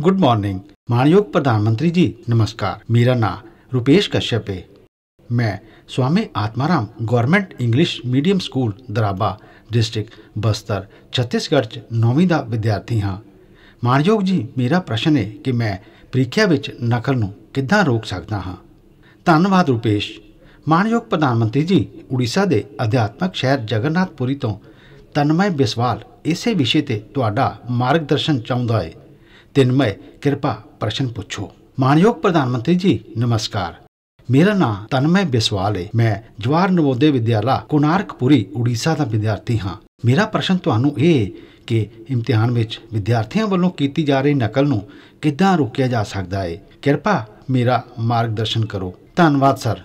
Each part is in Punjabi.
ਮਾਰਨਿੰਗ ਮਾਨਯੋਗ ਪ੍ਰਧਾਨ ਮੰਤਰੀ ਜੀ ਨਮਸਕਾਰ ਮੇਰਾ ਨਾਮ ਰੁਪੇਸ਼ ਕਸ਼ਯਪ ਹੈ ਮੈਂ Swami Atmaram government English medium school Darbha district Bastar Chhattisgarh ਚ 9ਵੀਂ ਦਾ ਵਿਦਿਆਰਥੀ ਹਾਂ ਮਾਨਯੋਗ ਜੀ ਮੇਰਾ ਪ੍ਰਸ਼ਨ ਹੈ ਕਿ ਮੈਂ ਪ੍ਰੀਖਿਆ ਵਿੱਚ ਨਕਲ ਨੂੰ ਕਿੱਦਾਂ ਰੋਕ ਸਕਦਾ ਹਾਂ ਧੰਨਵਾਦ ਰੁਪੇਸ਼ ਮਾਨਯੋਗ ਪ੍ਰਧਾਨ ਮੰਤਰੀ ਜੀ ਉੜੀਸਾ ਦੇ ਅਧਿਆਤਮਕ ਸ਼ਹਿਰ ਜਗਨਨਾਥਪੁਰੀ ਤੋਂ ਤਨਮੈ ਬਿਸਵਾਲ ਇਸੇ ਵਿਸ਼ੇ ਤੇ ਤੁਹਾਡਾ ਮਾਰਗਦਰਸ਼ਨ ਚਾਹੁੰਦਾ ਹੈ ਤਿੰਨਮय ਕਿਰਪਾ ਪ੍ਰਸ਼ਨ ਪੁੱਛੋ ਮਾਨਯੋਗ ਪ੍ਰਧਾਨ ਮੰਤਰੀ ਜੀ ਨਮਸਕਾਰ ਮੇਰਾ ਨਾਮ ਤਨਮੈ ਬਿਸਵਾਲ ਹੈ ਮੈਂ ਜਵਾਰ ਨਵੋਦੇ ਵਿਦਿਆਲਾ ਕੋਨਾਰਕਪੁਰੀ ਉੜੀਸਾ ਦਾ ਵਿਦਿਆਰਥੀ ਹਾਂ ਮੇਰਾ ਪ੍ਰਸ਼ਨ ਤੁਹਾਨੂੰ ਇਹ ਕਿ ਇਮਤਿਹਾਨ ਵਿੱਚ ਵਿਦਿਆਰਥੀਆਂ ਵੱਲੋਂ ਕੀਤੀ ਜਾ ਰਹੀ ਨਕਲ ਨੂੰ ਕਿੱਦਾਂ ਰੋਕਿਆ ਜਾ ਸਕਦਾ ਹੈ ਕਿਰਪਾ ਮੇਰਾ ਮਾਰਗਦਰਸ਼ਨ ਕਰੋ ਧੰਨਵਾਦ ਸਰ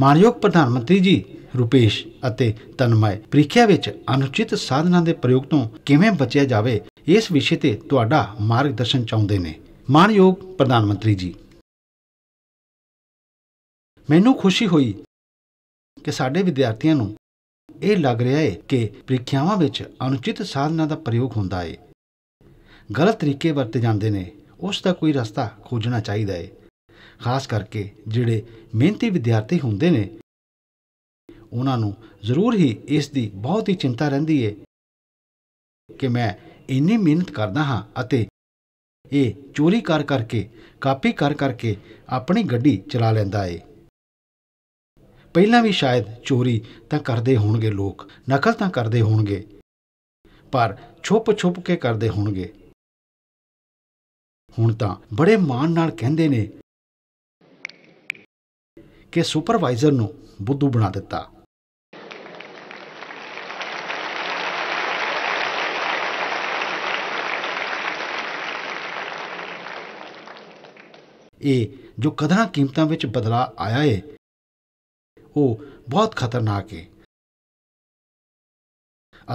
ਮਾਨਯੋਗ ਪ੍ਰਧਾਨ ਮੰਤਰੀ ਜੀ ਰੁਪੇਸ਼ ਅਤੇ ਤਨਮੈ ਪ੍ਰੀਖਿਆ ਵਿੱਚ ਅਨੁਚਿਤ ਸਾਧਨਾਂ ਦੇ ਪ੍ਰਯੋਗ ਤੋਂ ਕਿਵੇਂ ਬਚਿਆ ਜਾਵੇ ਇਸ ਵਿਸ਼ੇ ਤੇ ਤੁਹਾਡਾ ਮਾਰਗਦਰਸ਼ਨ ਚਾਹੁੰਦੇ ਨੇ ਮਾਨਯੋਗ ਪ੍ਰਧਾਨ ਮੰਤਰੀ ਜੀ ਮੈਨੂੰ ਖੁਸ਼ੀ ਹੋਈ ਕਿ ਸਾਡੇ ਵਿਦਿਆਰਥੀਆਂ ਨੂੰ ਇਹ ਲੱਗ ਰਿਹਾ ਹੈ ਕਿ ਪ੍ਰੀਖਿਆਵਾਂ ਵਿੱਚ ਅਨੁਚਿਤ ਸਾਧਨਾਂ ਦਾ ਪ੍ਰਯੋਗ ਹੁੰਦਾ ਹੈ ਗਲਤ ਤਰੀਕੇ ਵਰਤੇ ਜਾਂਦੇ ਨੇ ਉਸ ਦਾ ਕੋਈ ਰਸਤਾ ਖੋਜਣਾ ਚਾਹੀਦਾ ਹੈ ਖਾਸ ਕਰਕੇ ਜਿਹੜੇ ਮਿਹਨਤੀ ਵਿਦਿਆਰਥੀ ਹੁੰਦੇ ਨੇ ਉਹਨਾਂ ਨੂੰ ਜ਼ਰੂਰ ਹੀ ਇਸ ਦੀ ਬਹੁਤ ਹੀ ਚਿੰਤਾ ਰਹਿੰਦੀ ਹੈ ਕਿ ਮੈਂ ਇੰਨੀ ਮਿਹਨਤ ਕਰਦਾ ਹਾਂ ਅਤੇ ਇਹ ਚੋਰੀ ਕਰ ਕਰਕੇ ਕਾਪੀ ਕਰ ਕਰਕੇ ਆਪਣੀ ਗੱਡੀ ਚਲਾ ਲੈਂਦਾ ਏ ਪਹਿਲਾਂ ਵੀ ਸ਼ਾਇਦ ਚੋਰੀ ਤਾਂ ਕਰਦੇ ਹੋਣਗੇ ਲੋਕ ਨਕਲ ਤਾਂ ਕਰਦੇ ਹੋਣਗੇ ਪਰ ਛੁੱਪ-ਛੁੱਪ ਕੇ ਕਰਦੇ ਹੋਣਗੇ ਹੁਣ ਤਾਂ ਬੜੇ ਮਾਣ ਨਾਲ ਕਹਿੰਦੇ ਨੇ ਕਿ ਸੁਪਰਵਾਈਜ਼ਰ ਨੂੰ ਬੁੱਧੂ ਬਣਾ ਦਿੱਤਾ ਇਹ ਜੋ ਕਦਾਂ ਕੀਮਤਾਂ ਵਿੱਚ ਬਦਲਾ ਆਇਆ ਏ ਉਹ ਬਹੁਤ ਖਤਰਨਾਕ ਏ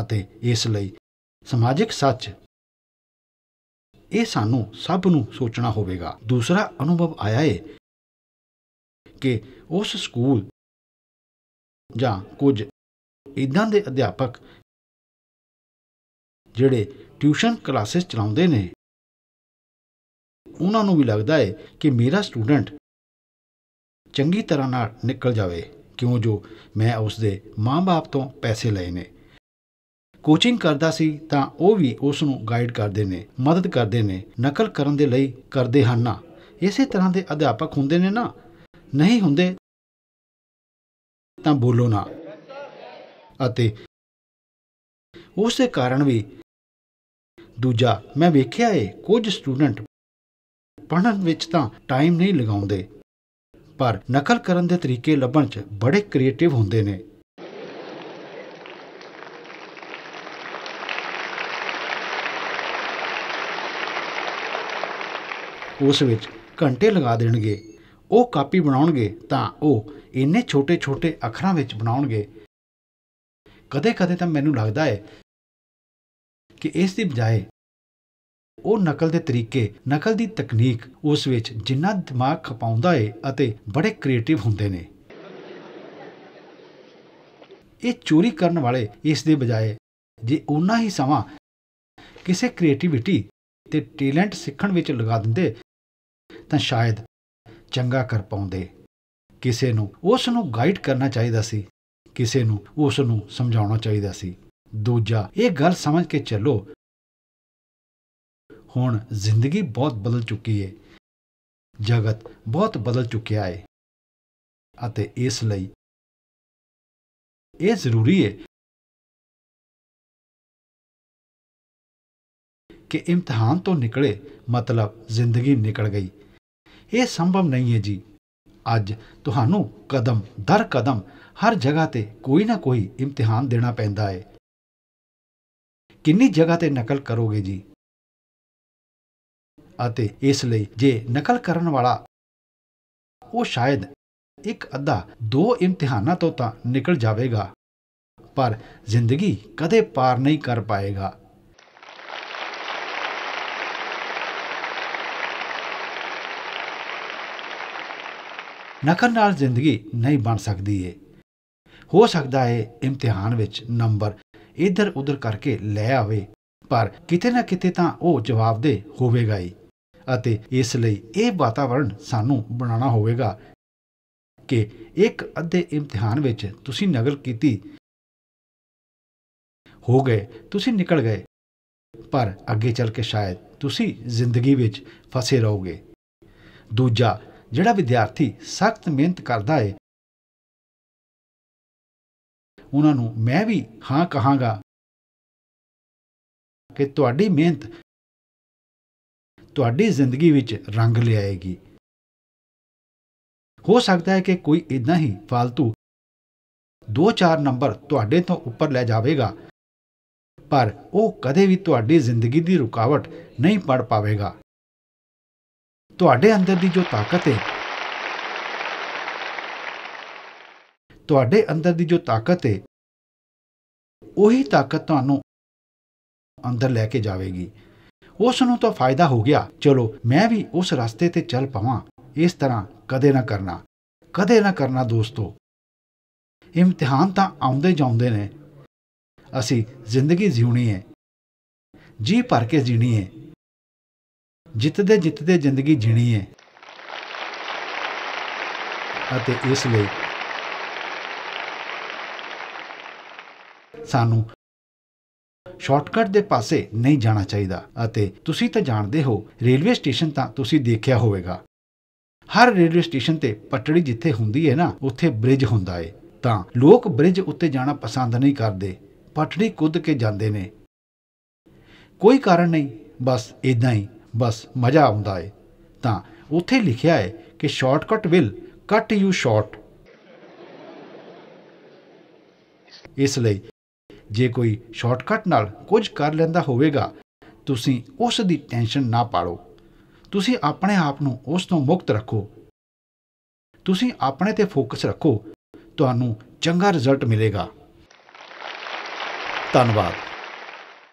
ਅਤੇ ਇਸ ਲਈ ਸਮਾਜਿਕ ਸੱਚ ਇਹ ਸਾਨੂੰ ਸਭ ਨੂੰ ਸੋਚਣਾ ਹੋਵੇਗਾ ਦੂਸਰਾ ਅਨੁਭਵ ਆਇਆ ਏ ਕਿ ਉਸ ਸਕੂਲ ਜਾਂ ਕੁਝ ਇਦਾਂ ਦੇ ਅਧਿਆਪਕ ਜਿਹੜੇ ਟਿਊਸ਼ਨ ਕਲਾਸਿਸ ਚਲਾਉਂਦੇ ਨੇ ਉਹਨਾਂ ਨੂੰ ਵੀ ਲੱਗਦਾ ਹੈ ਕਿ ਮੇਰਾ ਸਟੂਡੈਂਟ ਚੰਗੀ ਤਰ੍ਹਾਂ ਨਾਲ ਨਿਕਲ ਜਾਵੇ ਕਿਉਂ ਜੋ ਮੈਂ ਉਸ ਦੇ ਮਾਪੇ ਤੋਂ ਪੈਸੇ ਲਏ ਨੇ ਕੋਚਿੰਗ ਕਰਦਾ ਸੀ ਤਾਂ ਉਹ ਵੀ ਉਸ ਨੂੰ ਗਾਈਡ ਕਰਦੇ ਨੇ ਮਦਦ ਕਰਦੇ ਨੇ ਨਕਲ ਕਰਨ ਦੇ ਲਈ ਕਰਦੇ ਹਨ ਨਾ ਇਸੇ ਤਰ੍ਹਾਂ ਦੇ ਅਧਿਆਪਕ ਹੁੰਦੇ ਨੇ ਨਾ ਨਹੀਂ ਹੁੰਦੇ ਤਾਂ ਬੋਲੋ ਨਾ ਅਤੇ ਉਸੇ ਕਾਰਨ ਵੀ ਦੂਜਾ ਮੈਂ ਵੇਖਿਆ ਏ ਕੁਝ ਸਟੂਡੈਂਟ ਪੜਨ ਵਿੱਚ ਤਾਂ ਟਾਈਮ ਨਹੀਂ ਲਗਾਉਂਦੇ ਪਰ ਨਕਲ ਕਰਨ ਦੇ ਤਰੀਕੇ ਲੱਭਣ 'ਚ ਬੜੇ ਕ੍ਰੀਏਟਿਵ ਹੁੰਦੇ ਨੇ ਉਸ ਵਿੱਚ ਘੰਟੇ ਲਗਾ ਦੇਣਗੇ ਉਹ ਕਾਪੀ ਬਣਾਉਣਗੇ ਤਾਂ ਉਹ ਇੰਨੇ ਛੋਟੇ-ਛੋਟੇ ਅੱਖਰਾਂ ਵਿੱਚ ਬਣਾਉਣਗੇ ਕਦੇ-ਕਦੇ ਤਾਂ ਮੈਨੂੰ ਲੱਗਦਾ ਹੈ ਕਿ ਇਸ ਦੀ ਬਜਾਏ ਉਹ ਨਕਲ ਦੇ ਤਰੀਕੇ ਨਕਲ ਦੀ ਤਕਨੀਕ ਉਸ ਵਿੱਚ ਜਿੰਨਾ ਦਿਮਾਗ ਖਪਾਉਂਦਾ ਏ ਅਤੇ ਬੜੇ ਕ੍ਰੀਏਟਿਵ ਹੁੰਦੇ ਨੇ ਇਹ ਚੋਰੀ ਕਰਨ ਵਾਲੇ ਇਸ ਦੇ ਬਜਾਏ ਜੇ ਉਹਨਾਂ ਹੀ ਸਮਾਂ ਕਿਸੇ ਕ੍ਰੀਏਟੀਵਿਟੀ ਤੇ ਟੈਲੈਂਟ ਸਿੱਖਣ ਵਿੱਚ ਲਗਾ ਦਿੰਦੇ ਤਾਂ ਸ਼ਾਇਦ ਚੰਗਾ ਕਰ ਪਾਉਂਦੇ ਕਿਸੇ ਨੂੰ ਉਸ ਨੂੰ ਗਾਈਡ ਕਰਨਾ ਚਾਹੀਦਾ ਸੀ ਕਿਸੇ ਨੂੰ ਉਸ ਨੂੰ ਸਮਝਾਉਣਾ ਚਾਹੀਦਾ ਸੀ ਦੂਜਾ ਇਹ ਗੱਲ ਸਮਝ ਕੇ ਚੱਲੋ ਹੁਣ ਜ਼ਿੰਦਗੀ ਬਹੁਤ ਬਦਲ ਚੁੱਕੀ ਹੈ ਜਗਤ ਬਹੁਤ ਬਦਲ ਚੁੱਕਿਆ ਹੈ ਅਤੇ ਇਸ ਲਈ ਇਹ ਜ਼ਰੂਰੀ ਹੈ ਕਿ ਇਮਤਿਹਾਨ ਤੋਂ ਨਿਕਲੇ ਮਤਲਬ ਜ਼ਿੰਦਗੀ ਨਿਕਲ ਗਈ ਇਹ ਸੰਭਵ ਨਹੀਂ ਹੈ ਜੀ ਅੱਜ ਤੁਹਾਨੂੰ ਕਦਮ ਦਰ ਕਦਮ ਹਰ ਜਗ੍ਹਾ ਤੇ ਕੋਈ ਨਾ ਕੋਈ ਇਮਤਿਹਾਨ ਦੇਣਾ ਪੈਂਦਾ ਹੈ ਕਿੰਨੀ ਜਗ੍ਹਾ ਤੇ ਨਕਲ ਕਰੋਗੇ ਜੀ ਅਤੇ ਇਸ ਲਈ ਜੇ ਨਕਲ ਕਰਨ ਵਾਲਾ ਉਹ ਸ਼ਾਇਦ ਇੱਕ ਅੱਧਾ ਦੋ ਇਮਤਿਹਾਨਾਂ ਤੋਂ ਤਾਂ ਨਿਕਲ ਜਾਵੇਗਾ ਪਰ ਜ਼ਿੰਦਗੀ ਕਦੇ ਪਾਰ ਨਹੀਂ ਕਰ ਪਾਏਗਾ ਨਕਲ ਨਾਲ ਜ਼ਿੰਦਗੀ ਨਹੀਂ ਬਣ ਸਕਦੀ ਏ ਹੋ ਸਕਦਾ ਏ ਇਮਤਿਹਾਨ ਵਿੱਚ ਨੰਬਰ ਇੱਧਰ ਉੱਧਰ ਕਰਕੇ ਲੈ ਆਵੇ ਪਰ ਕਿਤੇ ਨਾ ਕਿਤੇ ਤਾਂ ਉਹ ਜਵਾਬ ਦੇ ਹੋਵੇਗਾ ਹੀ ਅਤੇ ਇਸ ਲਈ ਇਹ ਵਾਤਾਵਰਣ ਸਾਨੂੰ ਬਣਾਉਣਾ ਹੋਵੇਗਾ ਕਿ ਇੱਕ ਅੱਧੇ ਇਮਤਿਹਾਨ ਵਿੱਚ ਤੁਸੀਂ ਨਗਲ ਕੀਤੀ ਹੋ ਗਏ ਤੁਸੀਂ ਨਿਕਲ ਗਏ ਪਰ ਅੱਗੇ ਚੱਲ ਕੇ ਸ਼ਾਇਦ ਤੁਸੀਂ ਜ਼ਿੰਦਗੀ ਵਿੱਚ ਫਸੇ ਰਹੋਗੇ ਦੂਜਾ ਜਿਹੜਾ ਵਿਦਿਆਰਥੀ ਸਖਤ ਮਿਹਨਤ ਕਰਦਾ ਹੈ ਉਹਨਾਂ ਨੂੰ ਮੈਂ ਵੀ ਹਾਂ ਕਹਾਂਗਾ ਕਿ ਤੁਹਾਡੀ ਮਿਹਨਤ ਤੁਹਾਡੀ ਜ਼ਿੰਦਗੀ ਵਿੱਚ ਰੰਗ ਲਿਆਏਗੀ ਹੋ ਸਕਦਾ ਹੈ ਕਿ ਕੋਈ ਇਦਾਂ ਹੀ ਫालतू 2-4 ਨੰਬਰ ਤੁਹਾਡੇ ਤੋਂ ਉੱਪਰ ਲੈ ਜਾਵੇਗਾ ਪਰ ਉਹ ਕਦੇ ਵੀ ਤੁਹਾਡੀ ਜ਼ਿੰਦਗੀ ਦੀ ਰੁਕਾਵਟ ਨਹੀਂ ਪੜ ਪਾਵੇਗਾ ਤੁਹਾਡੇ ਅੰਦਰ ਦੀ ਜੋ ਤਾਕਤ ਹੈ ਤੁਹਾਡੇ ਅੰਦਰ ਦੀ ਜੋ ਤਾਕਤ ਹੈ ਉਹੀ ਤਾਕਤ ਤੁਹਾਨੂੰ ਅੰਦਰ ਲੈ ਕੇ ਜਾਵੇਗੀ ਉਸ ਨੂੰ ਤਾਂ ਫਾਇਦਾ ਹੋ ਗਿਆ ਚਲੋ ਮੈਂ ਵੀ ਉਸ ਰਸਤੇ ਤੇ ਚੱਲ ਪਵਾਂ ਇਸ ਤਰ੍ਹਾਂ ਕਦੇ ਨਾ ਕਰਨਾ ਕਦੇ ਨਾ ਕਰਨਾ ਦੋਸਤੋ ਇਮਤਿਹਾਨ ਤਾਂ ਆਉਂਦੇ ਜਾਂਦੇ ਨੇ ਅਸੀਂ ਜ਼ਿੰਦਗੀ ਜਿਉਣੀ ਹੈ ਜੀ ਭਰ ਕੇ ਜੀਣੀ ਹੈ ਜਿੱਤਦੇ ਜਿੱਤਦੇ ਜ਼ਿੰਦਗੀ ਜੀਣੀ ਹੈ ਅਤੇ ਇਸ ਲਈ ਸਾਨੂੰ ਸ਼ਾਰਟਕਟ ਦੇ ਪਾਸੇ ਨਹੀਂ ਜਾਣਾ ਚਾਹੀਦਾ ਅਤੇ ਤੁਸੀਂ ਤਾਂ ਜਾਣਦੇ ਹੋ ਰੇਲਵੇ ਸਟੇਸ਼ਨ ਤਾਂ ਤੁਸੀਂ ਦੇਖਿਆ ਹੋਵੇਗਾ ਹਰ ਰੇਲਵੇ ਸਟੇਸ਼ਨ ਤੇ ਪਟੜੀ ਜਿੱਥੇ ਹੁੰਦੀ ਹੈ ਨਾ ਉੱਥੇ ਬ੍ਰਿਜ ਹੁੰਦਾ ਹੈ ਤਾਂ ਲੋਕ ਬ੍ਰਿਜ ਉੱਤੇ ਜਾਣਾ ਪਸੰਦ ਨਹੀਂ ਕਰਦੇ ਪਟੜੀ ਕੁੱਦ ਕੇ ਜਾਂਦੇ ਨੇ ਕੋਈ ਕਾਰਨ ਨਹੀਂ ਬਸ ਇਦਾਂ ਹੀ ਬਸ ਮਜ਼ਾ ਆਉਂਦਾ ਹੈ ਤਾਂ ਉੱਥੇ ਲਿਖਿਆ ਹੈ ਕਿ shortcut will cut you short ਇਸ ਲਈ ਜੇ ਕੋਈ ਸ਼ਾਰਟਕਟ ਨਾਲ ਕੁਝ ਕਰ ਲੈਂਦਾ ਹੋਵੇਗਾ ਤੁਸੀਂ ਉਸ ਦੀ ਟੈਨਸ਼ਨ ਨਾ ਪਾਲੋ ਤੁਸੀਂ ਆਪਣੇ ਆਪ ਨੂੰ ਉਸ ਤੋਂ ਮੁਕਤ ਰੱਖੋ ਤੁਸੀਂ ਆਪਣੇ ਤੇ ਫੋਕਸ ਰੱਖੋ ਤੁਹਾਨੂੰ ਚੰਗਾ ਰਿਜ਼ਲਟ ਮਿਲੇਗਾ ਧੰਨਵਾਦ